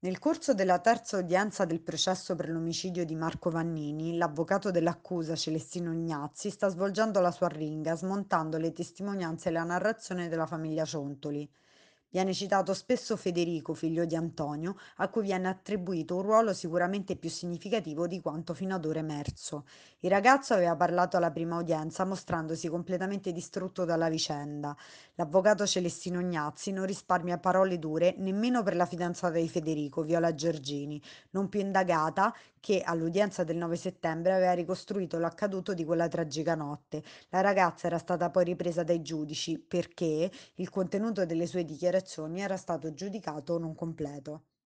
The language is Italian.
Nel corso della terza udienza del processo per l'omicidio di Marco Vannini, l'avvocato dell'accusa Celestino Ignazzi sta svolgendo la sua arringa, smontando le testimonianze e la narrazione della famiglia Ciontoli. Viene citato spesso Federico, figlio di Antonio, a cui viene attribuito un ruolo sicuramente più significativo di quanto fino ad ora emerso. Il ragazzo aveva parlato alla prima udienza mostrandosi completamente distrutto dalla vicenda. L'avvocato Celestino Ignazzi non risparmia parole dure nemmeno per la fidanzata di Federico, Viola Giorgini, non più indagata, che all'udienza del 9 settembre aveva ricostruito l'accaduto di quella tragica notte. La ragazza era stata poi ripresa dai giudici perché il contenuto delle sue dichiarazioni era stato giudicato non completo.